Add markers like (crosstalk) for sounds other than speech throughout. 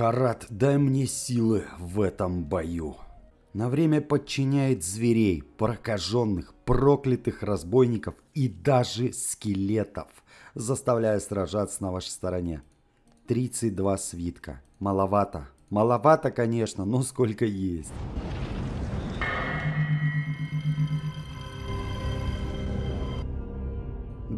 Харат, дай мне силы в этом бою. На время подчиняет зверей, прокаженных, проклятых разбойников и даже скелетов, заставляя сражаться на вашей стороне. 32 свитка. Маловато. Маловато, конечно, но сколько есть.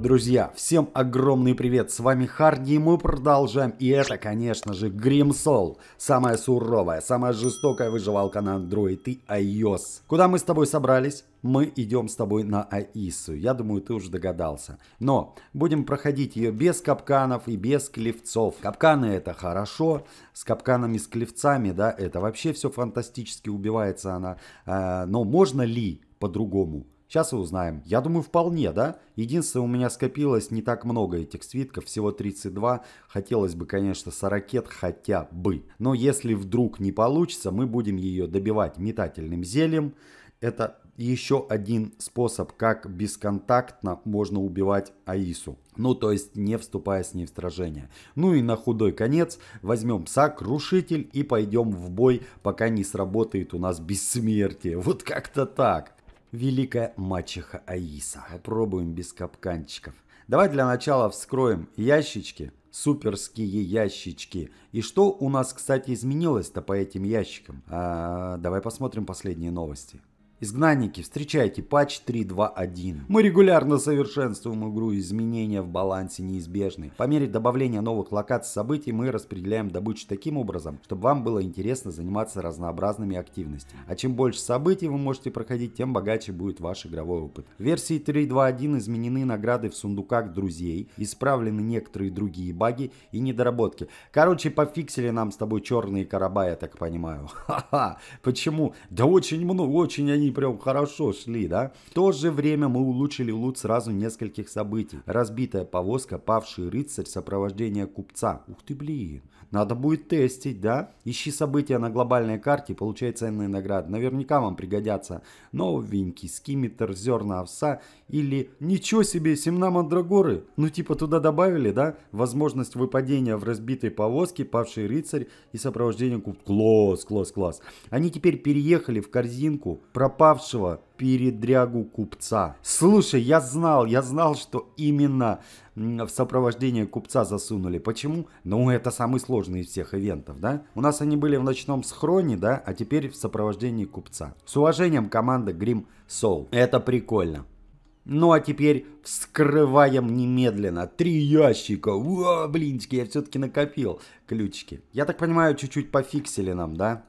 друзья, всем огромный привет, с вами Харди, и мы продолжаем, и это, конечно же, Гримсол, самая суровая, самая жестокая выживалка на Android и iOS. Куда мы с тобой собрались? Мы идем с тобой на Аису, я думаю, ты уже догадался. Но будем проходить ее без капканов и без клевцов. Капканы это хорошо, с капканами, с клевцами, да, это вообще все фантастически убивается она. А, но можно ли по-другому? Сейчас и узнаем. Я думаю, вполне, да? Единственное, у меня скопилось не так много этих свитков, всего 32. Хотелось бы, конечно, 40 хотя бы. Но если вдруг не получится, мы будем ее добивать метательным зельем. Это еще один способ, как бесконтактно можно убивать Аису. Ну, то есть не вступая с ней в сражение. Ну и на худой конец возьмем пса, крушитель и пойдем в бой, пока не сработает у нас бессмертие. Вот как-то так великая мачеха Аиса. Попробуем без капканчиков. Давай для начала вскроем ящички, суперские ящички. И что у нас, кстати, изменилось-то по этим ящикам? А, давай посмотрим последние новости. Изгнанники, встречайте патч 3.2.1. Мы регулярно совершенствуем игру, изменения в балансе неизбежны. По мере добавления новых локаций событий мы распределяем добычу таким образом, чтобы вам было интересно заниматься разнообразными активностями. А чем больше событий вы можете проходить, тем богаче будет ваш игровой опыт. В версии 3.2.1 изменены награды в сундуках друзей, исправлены некоторые другие баги и недоработки. Короче, пофиксили нам с тобой черные короба, я так понимаю. (laughs) Ха-ха, почему? Да очень много, очень они очень прям хорошо шли, да. В то же время мы улучшили лут сразу нескольких событий. Разбитая повозка, павший рыцарь, сопровождение купца. Ух ты, блин. Надо будет тестить, да? Ищи события на глобальной карте, получай ценные награды. Наверняка вам пригодятся новенький скимитер, зерна овса или... Ничего себе, семна мандрагоры! Ну типа туда добавили, да? Возможность выпадения в разбитой повозке, павший рыцарь и сопровождение куб... Класс, класс, класс. Они теперь переехали в корзинку пропавшего передрягу купца. Слушай, я знал, я знал, что именно в сопровождение купца засунули. Почему? Ну, это самый сложный из всех ивентов, да? У нас они были в ночном схроне, да, а теперь в сопровождении купца. С уважением, команда Grim Soul. Это прикольно. Ну а теперь вскрываем немедленно. Три ящика. О, блинчики, я все-таки накопил ключики. Я так понимаю, чуть-чуть пофиксили нам, да?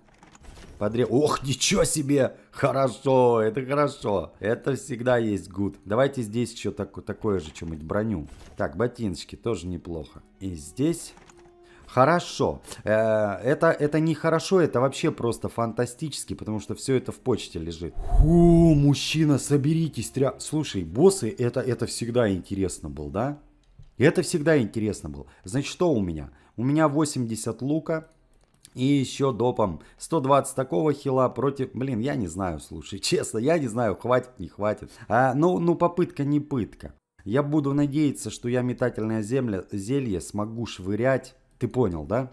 подрез... Ох, ничего себе! Хорошо, это хорошо. Это всегда есть гуд. Давайте здесь еще так, такое же чем нибудь броню. Так, ботиночки тоже неплохо. И здесь... Хорошо. Э, это, это не хорошо, это вообще просто фантастически, потому что все это в почте лежит. Фу, мужчина, соберитесь. Тря... Слушай, боссы, это, это всегда интересно был, да? Это всегда интересно было. Значит, что у меня? У меня 80 лука, и еще допом. 120 такого хила против... Блин, я не знаю, слушай, (laughs) честно, я не знаю, хватит, не хватит. А, ну, ну, попытка не пытка. Я буду надеяться, что я метательное земля, зелье смогу швырять. Ты понял, да?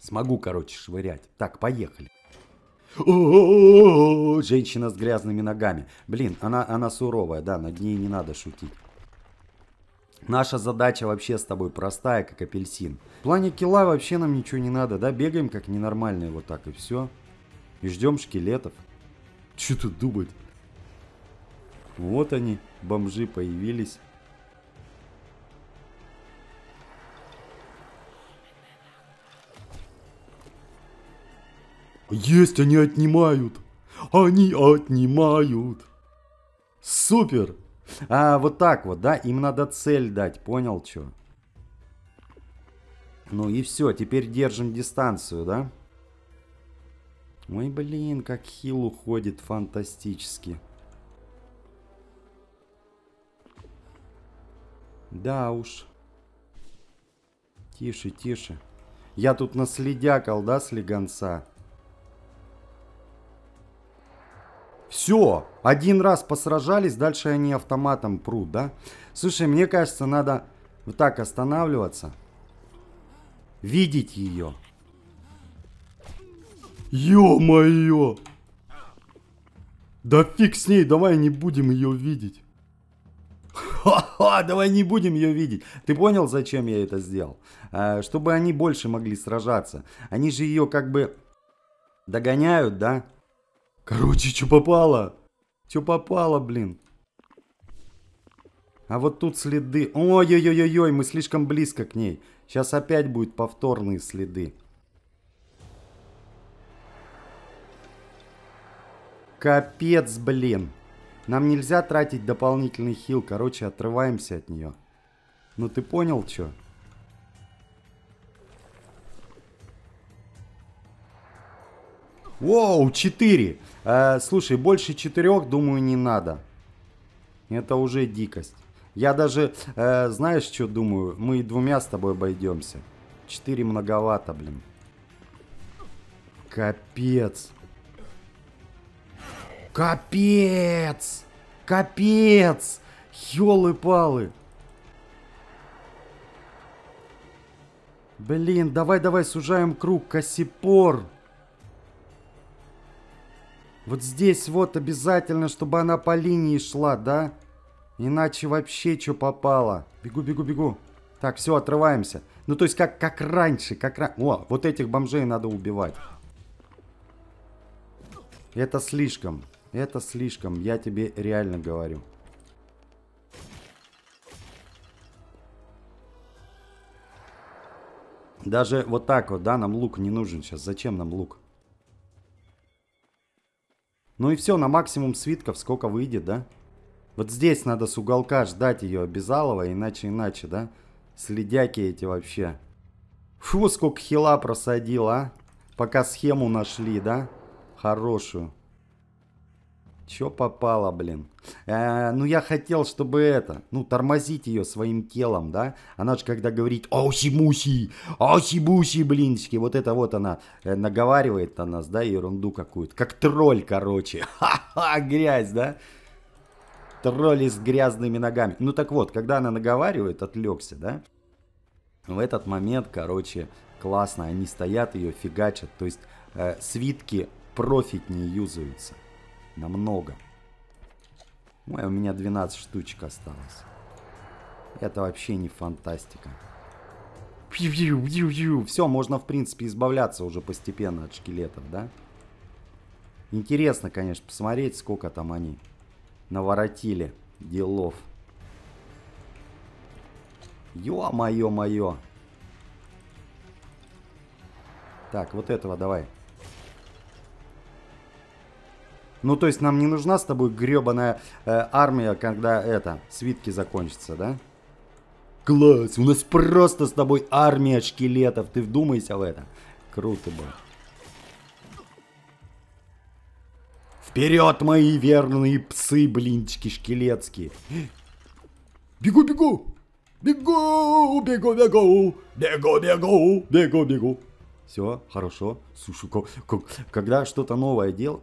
Смогу, короче, швырять. Так, поехали. Женщина с грязными ногами. Блин, она, она суровая, да, над ней не надо шутить. Наша задача вообще с тобой простая, как апельсин. В плане кила вообще нам ничего не надо, да? Бегаем как ненормальные вот так и все. И ждем шкелетов. Че тут думать? Вот они, бомжи появились. Есть, они отнимают! Они отнимают! Супер! А, вот так вот, да? Им надо цель дать, понял, что? Ну и все, теперь держим дистанцию, да? Ой, блин, как хил уходит фантастически. Да уж. Тише, тише. Я тут наследякал, да, слегонца? Все, один раз посражались, дальше они автоматом прут, да? Слушай, мне кажется, надо вот так останавливаться. Видеть ее. Ё-моё! Да фиг с ней, давай не будем ее видеть. Ха-ха, давай не будем ее видеть. Ты понял, зачем я это сделал? А, чтобы они больше могли сражаться. Они же ее как бы догоняют, да? Короче, что попало? Что попало, блин? А вот тут следы. Ой-ой-ой-ой, мы слишком близко к ней. Сейчас опять будут повторные следы. Капец, блин. Нам нельзя тратить дополнительный хил. Короче, отрываемся от нее. Ну ты понял, что? Воу, 4. Э, слушай, больше 4, думаю, не надо. Это уже дикость. Я даже, э, знаешь, что думаю? Мы двумя с тобой обойдемся. 4 многовато, блин. Капец. Капец. Капец. Ёлы-палы. Блин, давай-давай сужаем круг, косипор. Кассипор. Вот здесь вот обязательно, чтобы она по линии шла, да? Иначе вообще что попало. Бегу, бегу, бегу. Так, все, отрываемся. Ну, то есть, как, как раньше, как раньше. О, вот этих бомжей надо убивать. Это слишком. Это слишком, я тебе реально говорю. Даже вот так вот, да, нам лук не нужен сейчас. Зачем нам лук? Ну и все, на максимум свитков сколько выйдет, да? Вот здесь надо с уголка ждать ее обязалова, иначе иначе, да? Следяки эти вообще. Фу, сколько хила просадил, а? Пока схему нашли, да? Хорошую. Чё попало, блин? Э, ну, я хотел, чтобы это, ну, тормозить ее своим телом, да? Она же когда говорит «Оси-муси! Оси-буси, блинчики!» Вот это вот она э, наговаривает на нас, да, ерунду какую-то. Как тролль, короче. (laughs) Ха-ха, грязь, да? Тролли с грязными ногами. Ну, так вот, когда она наговаривает, отвлекся, да? В этот момент, короче, классно, они стоят, ее фигачат. То есть э, свитки профитнее юзаются. Намного. Ой, у меня 12 штучек осталось. Это вообще не фантастика. Все, можно, в принципе, избавляться уже постепенно от шкелетов, да? Интересно, конечно, посмотреть, сколько там они наворотили делов. Ё-моё-моё. Так, вот этого Давай. Ну, то есть нам не нужна с тобой гребаная э, армия, когда это, свитки закончатся, да? Класс, у нас просто с тобой армия шкелетов, ты вдумайся в это. Круто бы. Вперед, мои верные псы, блинчики шкелетские. Бегу, бегу! Бегу, бегу, бегу, бегу, бегу, бегу, бегу. Все, хорошо. Слушай, когда что-то новое дел,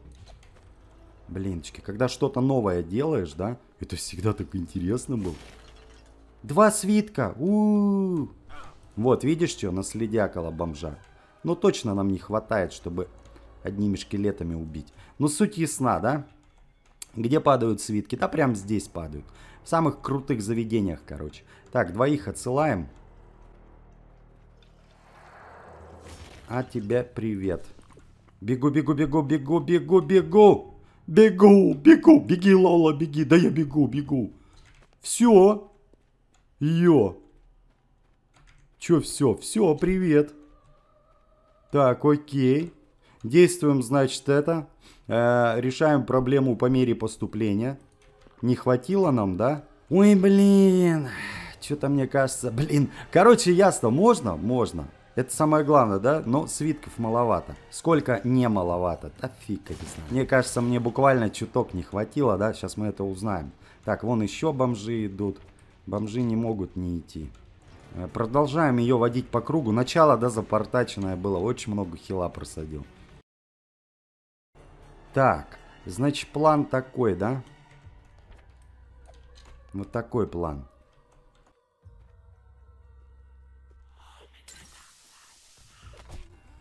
Блинчики, когда что-то новое делаешь, да, это всегда так интересно было. Два свитка! У -у -у. Вот, видишь, что наследякала бомжа. Ну, точно нам не хватает, чтобы одними шкелетами убить. Но суть ясна, да? Где падают свитки? Да прям здесь падают. В самых крутых заведениях, короче. Так, двоих отсылаем. А тебе привет. Бегу, бегу, бегу, бегу, бегу, бегу. Бегу, бегу, беги, Лола, беги, да я бегу, бегу. Все. йо. Че все? Все, привет. Так, окей. Действуем, значит, это. Э, решаем проблему по мере поступления. Не хватило нам, да? Ой, блин. Что-то мне кажется, блин. Короче, ясно, можно? Можно. Это самое главное, да? Но свитков маловато. Сколько не маловато? Да фиг это знает. Мне кажется, мне буквально чуток не хватило, да? Сейчас мы это узнаем. Так, вон еще бомжи идут. Бомжи не могут не идти. Э, продолжаем ее водить по кругу. Начало, да, запортаченное было. Очень много хила просадил. Так, значит, план такой, да? Вот такой план.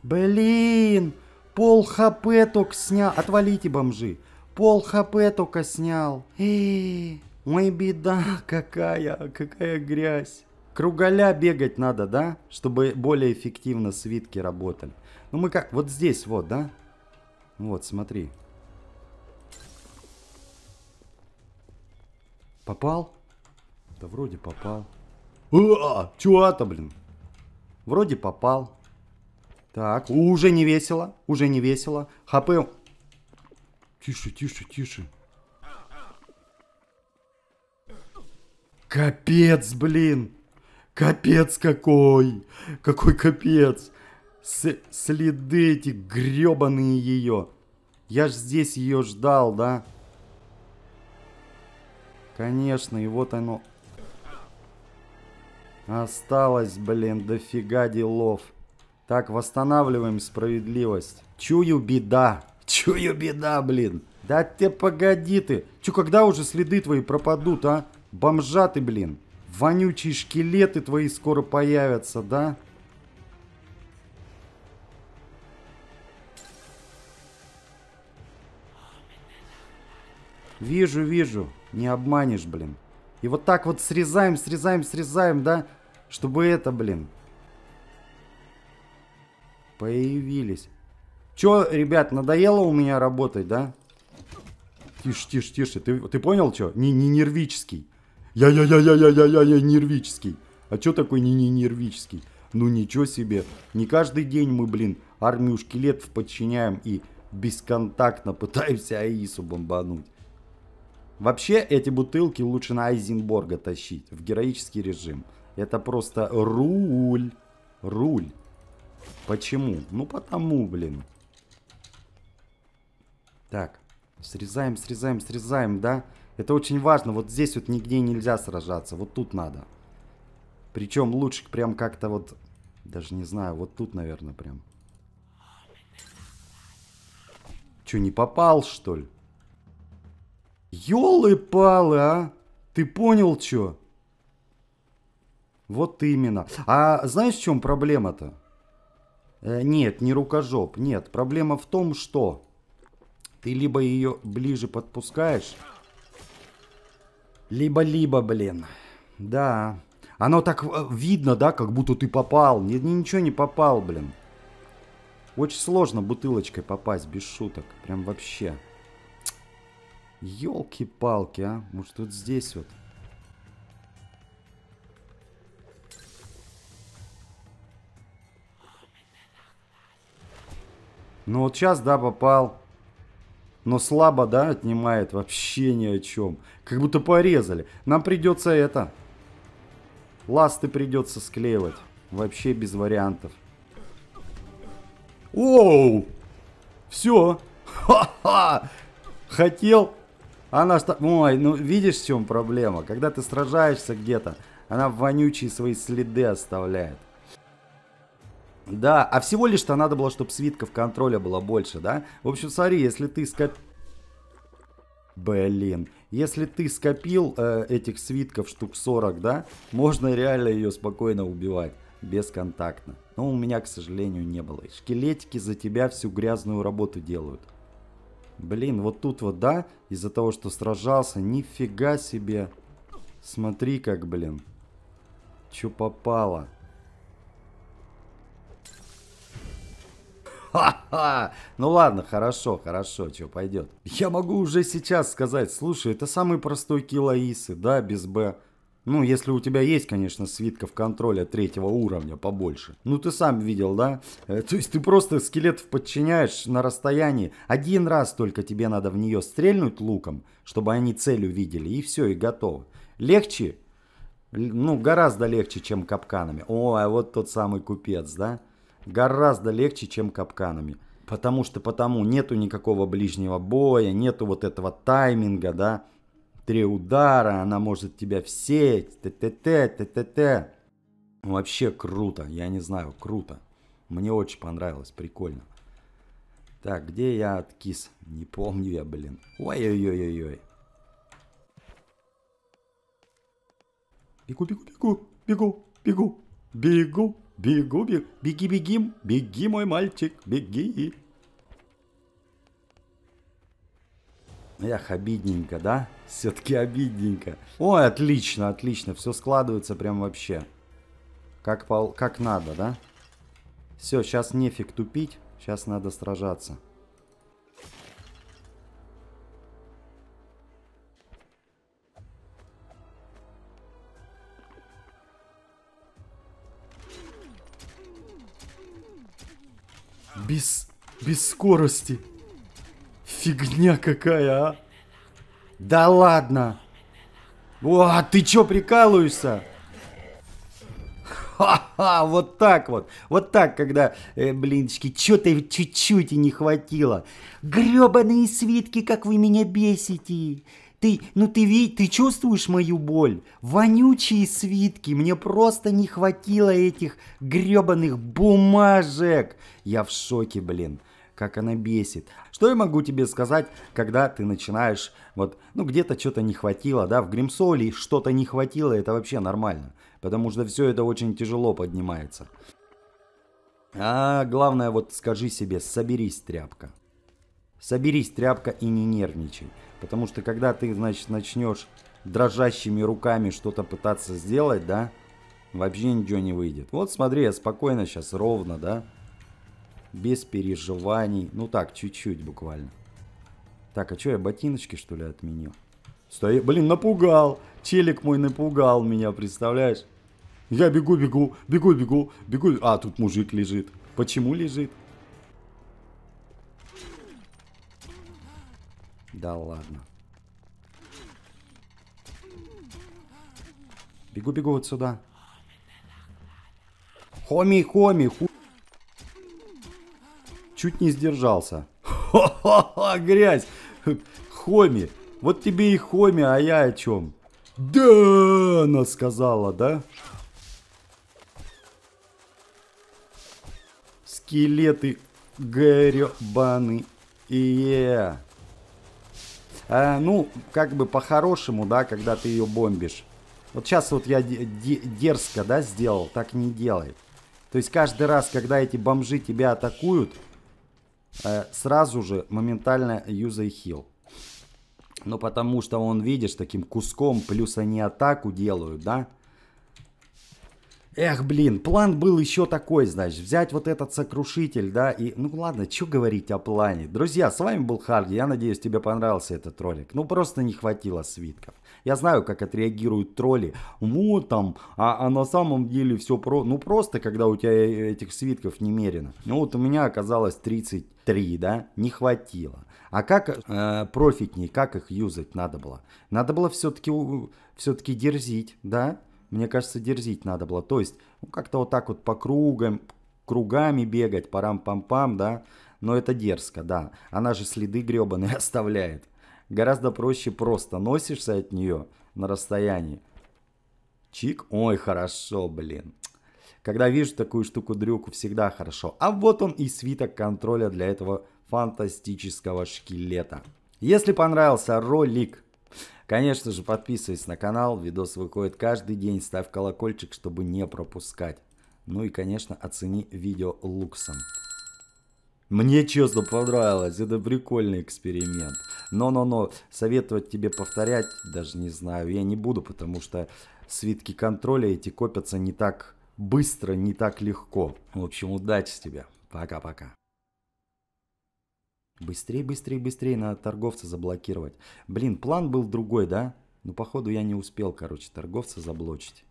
Блин, пол хп только снял. Отвалите, бомжи. Пол хп только снял. Эй, ой, беда какая, какая грязь. Кругаля бегать надо, да? Чтобы более эффективно свитки работали. Ну мы как, вот здесь вот, да? Вот, смотри. Попал? Да вроде попал. А, чуата, блин. Вроде попал. Так, уже не весело, уже не весело. ХП... Тише, тише, тише. Капец, блин. Капец какой. Какой капец. С следы эти гребаные ее. Я ж здесь ее ждал, да? Конечно, и вот оно. Осталось, блин, дофига делов. Так, восстанавливаем справедливость. Чую беда. Чую беда, блин. Да ты погоди ты. Чё, когда уже следы твои пропадут, а? Бомжа ты, блин. Вонючие шкелеты твои скоро появятся, да? Вижу, вижу. Не обманешь, блин. И вот так вот срезаем, срезаем, срезаем, да? Чтобы это, блин, Появились. Че, ребят, надоело у меня работать, да? Тише, тише, тише. Ты, ты понял, чё? Не, не нервический. Я-я-я-я-я-я-я-я нервический. А чё такой не-не-нервический? Ну ничего себе. Не каждый день мы, блин, армию шкелетов подчиняем и бесконтактно пытаемся Аису бомбануть. Вообще, эти бутылки лучше на Айзенборга тащить в героический режим. Это просто руль. Руль. Почему? Ну потому, блин. Так, срезаем, срезаем, срезаем, да? Это очень важно, вот здесь вот нигде нельзя сражаться, вот тут надо. Причем лучше прям как-то вот, даже не знаю, вот тут, наверное, прям. Че, не попал, что ли? Ёлы-палы, а? Ты понял, чё? Вот именно. А знаешь, в чем проблема-то? Э, нет, не рукожоп, нет. Проблема в том, что ты либо ее ближе подпускаешь, либо-либо, блин. Да. Оно так э, видно, да, как будто ты попал. Нет, ничего не попал, блин. Очень сложно бутылочкой попасть, без шуток. Прям вообще. Ёлки-палки, а. Может, вот здесь вот. Ну вот сейчас, да, попал. Но слабо, да, отнимает вообще ни о чем. Как будто порезали. Нам придется это. Ласты придется склеивать. Вообще без вариантов. Оу! Все. Ха-ха! Хотел. Она что... Ой, ну видишь, в чем проблема? Когда ты сражаешься где-то, она вонючие свои следы оставляет. Да, а всего лишь-то надо было, чтобы свитков контроля было больше, да? В общем, смотри, если ты скоп... Блин. Если ты скопил э, этих свитков штук 40, да, можно реально ее спокойно убивать. Бесконтактно. Но у меня, к сожалению, не было. шкелетики за тебя всю грязную работу делают. Блин, вот тут вот, да, из-за того, что сражался, нифига себе. Смотри как, блин. Чё попало. Ха-ха! Ну ладно, хорошо, хорошо, что пойдет. Я могу уже сейчас сказать, слушай, это самый простой килоисы, да, без Б. Ну, если у тебя есть, конечно, свитка в контроле третьего уровня побольше. Ну, ты сам видел, да? Э, то есть ты просто скелетов подчиняешь на расстоянии. Один раз только тебе надо в нее стрельнуть луком, чтобы они цель увидели, и все, и готово. Легче? Ну, гораздо легче, чем капканами. О, а вот тот самый купец, да? гораздо легче, чем капканами. Потому что потому нету никакого ближнего боя, нету вот этого тайминга, да. Три удара, она может тебя в сеть, т-т-т, т-т-т. Вообще круто, я не знаю, круто. Мне очень понравилось, прикольно. Так, где я откис? Не помню я, блин. Ой-ой-ой-ой-ой. Бегу, бегу, бегу, бегу, бегу, бегу. Бегу, бег, беги, беги, беги, мой мальчик, беги. Эх, обидненько, да? Все-таки обидненько. Ой, отлично, отлично. Все складывается прям вообще. Как, пол... как надо, да? Все, сейчас нефиг тупить. Сейчас надо сражаться. без... без скорости. Фигня какая, а. Да ладно. О, а ты чё прикалываешься? Ха-ха, вот так вот. Вот так, когда, э, блинчики, чё-то чуть-чуть и не хватило. Грёбаные свитки, как вы меня бесите. Ты, ну ты видишь, ты чувствуешь мою боль? Вонючие свитки, мне просто не хватило этих гребаных бумажек. Я в шоке, блин как она бесит. Что я могу тебе сказать, когда ты начинаешь, вот, ну, где-то что-то не хватило, да, в Гримсоле что-то не хватило, это вообще нормально, потому что все это очень тяжело поднимается. А главное, вот скажи себе, соберись, тряпка. Соберись, тряпка, и не нервничай. Потому что когда ты, значит, начнешь дрожащими руками что-то пытаться сделать, да, вообще ничего не выйдет. Вот смотри, я спокойно сейчас, ровно, да, без переживаний. Ну так, чуть-чуть буквально. Так, а что я ботиночки, что ли, отменил? Стоит, блин, напугал. Челик мой напугал меня, представляешь? Я бегу, бегу, бегу, бегу, бегу. А, тут мужик лежит. Почему лежит? Да ладно. Бегу, бегу вот сюда. Хоми, хоми, ху... Чуть не сдержался. Хо-хо-хо, грязь. Хоми. Вот тебе и хоми, а я о чем? Да, она сказала, да? Скелеты гребаны. И yeah э, ну, как бы по-хорошему, да, когда ты ее бомбишь. Вот сейчас вот я дерзко, да, сделал, так не делай. То есть каждый раз, когда эти бомжи тебя атакуют, э, сразу же моментально юзай хил. Ну, потому что он, видишь, таким куском, плюс они атаку делают, да? Эх, блин, план был еще такой, значит, взять вот этот сокрушитель, да, и, ну ладно, что говорить о плане. Друзья, с вами был Харди, я надеюсь, тебе понравился этот ролик. Ну, просто не хватило свитков. Я знаю, как отреагируют тролли. Вот там, а, а на самом деле все про... Ну, просто, когда у тебя этих свитков немерено. Ну, вот у меня оказалось 33, да, не хватило. А как э, профитней, как их юзать надо было? Надо было все, -таки, все -таки дерзить, да? мне кажется, дерзить надо было. То есть, ну, как-то вот так вот по кругам, кругами бегать, парам-пам-пам, да. Но это дерзко, да. Она же следы гребаные (laughs) оставляет. Гораздо проще просто носишься от нее на расстоянии. Чик. Ой, хорошо, блин. Когда вижу такую штуку дрюку, всегда хорошо. А вот он и свиток контроля для этого фантастического шкелета. Если понравился ролик, Конечно же, подписывайся на канал, видос выходит каждый день, ставь колокольчик, чтобы не пропускать. Ну и, конечно, оцени видео луксом. Мне честно понравилось, это прикольный эксперимент. Но-но-но, советовать тебе повторять, даже не знаю, я не буду, потому что свитки контроля эти копятся не так быстро, не так легко. В общем, удачи тебе, пока-пока. Быстрее, быстрее, быстрее, надо торговца заблокировать. Блин, план был другой, да? Но ну, походу, я не успел, короче, торговца заблочить.